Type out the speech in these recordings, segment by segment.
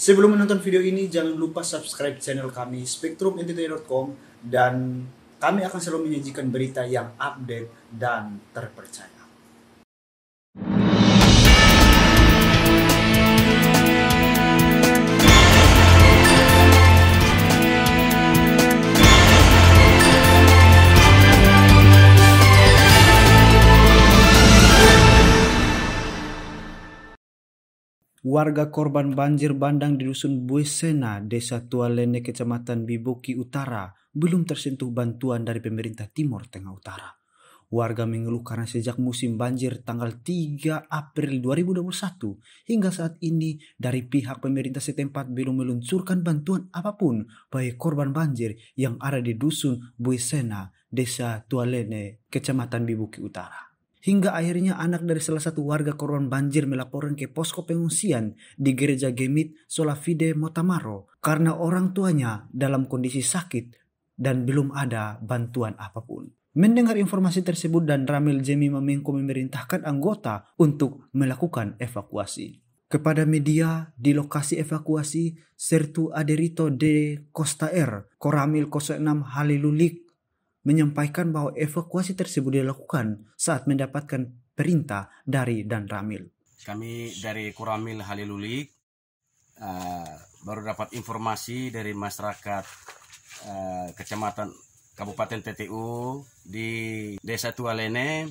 Sebelum menonton video ini, jangan lupa subscribe channel kami spectrumentertainment.com dan kami akan selalu menyajikan berita yang update dan terpercaya. warga korban banjir bandang di Dusun Buesena, Desa Tualene, Kecamatan Biboki Utara, belum tersentuh bantuan dari pemerintah Timur Tengah Utara. Warga mengeluh karena sejak musim banjir tanggal 3 April 2021 hingga saat ini dari pihak pemerintah setempat belum meluncurkan bantuan apapun bagi korban banjir yang ada di Dusun Buesena, Desa Tualene, Kecamatan Bibuki Utara. Hingga akhirnya anak dari salah satu warga korban banjir melaporkan ke posko pengungsian di gereja Gemit Solafide Motamaro karena orang tuanya dalam kondisi sakit dan belum ada bantuan apapun. Mendengar informasi tersebut dan Ramil Jemi Mamengko memerintahkan anggota untuk melakukan evakuasi. Kepada media di lokasi evakuasi, Sertu Aderito de Costa R, Koramil 06 Halilulik menyampaikan bahwa evakuasi tersebut dilakukan saat mendapatkan perintah dari Dan Ramil. Kami dari Kuramil Halilulik uh, eh, baru dapat informasi dari masyarakat uh, kecamatan Kabupaten TTU di Desa Tualene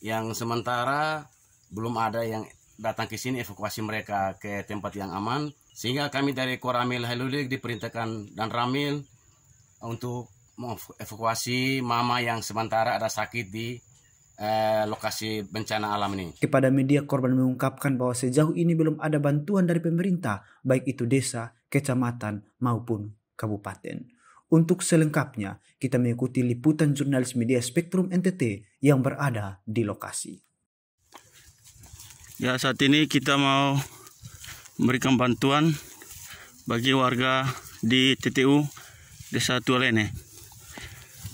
yang sementara belum ada yang datang ke sini evakuasi mereka ke tempat yang aman sehingga kami dari Koramil Halulik diperintahkan dan Ramil untuk evakuasi mama yang sementara ada sakit di eh, lokasi bencana alam ini. Kepada media korban mengungkapkan bahwa sejauh ini belum ada bantuan dari pemerintah, baik itu desa, kecamatan maupun kabupaten. Untuk selengkapnya, kita mengikuti liputan jurnalis media Spektrum NTT yang berada di lokasi. Ya, saat ini kita mau memberikan bantuan bagi warga di TTU Desa Tualene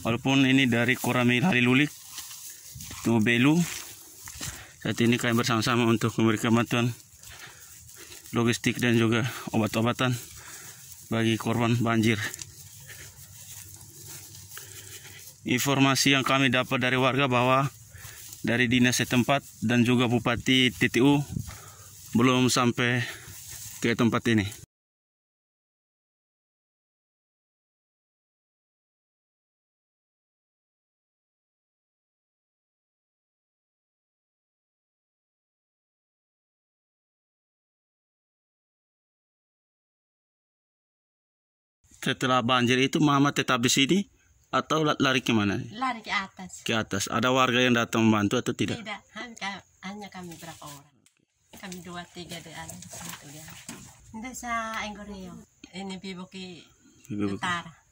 walaupun ini dari Kurami Halilulik Nobelu saat ini kami bersama-sama untuk memberikan bantuan logistik dan juga obat-obatan bagi korban banjir informasi yang kami dapat dari warga bahwa dari dinas setempat dan juga bupati TTU belum sampai ke tempat ini setelah banjir itu Mama tetap di sini atau lari kemana? Lari ke atas. Ke atas. Ada warga yang datang membantu atau tidak? Tidak, hanya kami berapa orang. Kami dua tiga di atas. Tidak saya enggoreo. Ini biboki utara.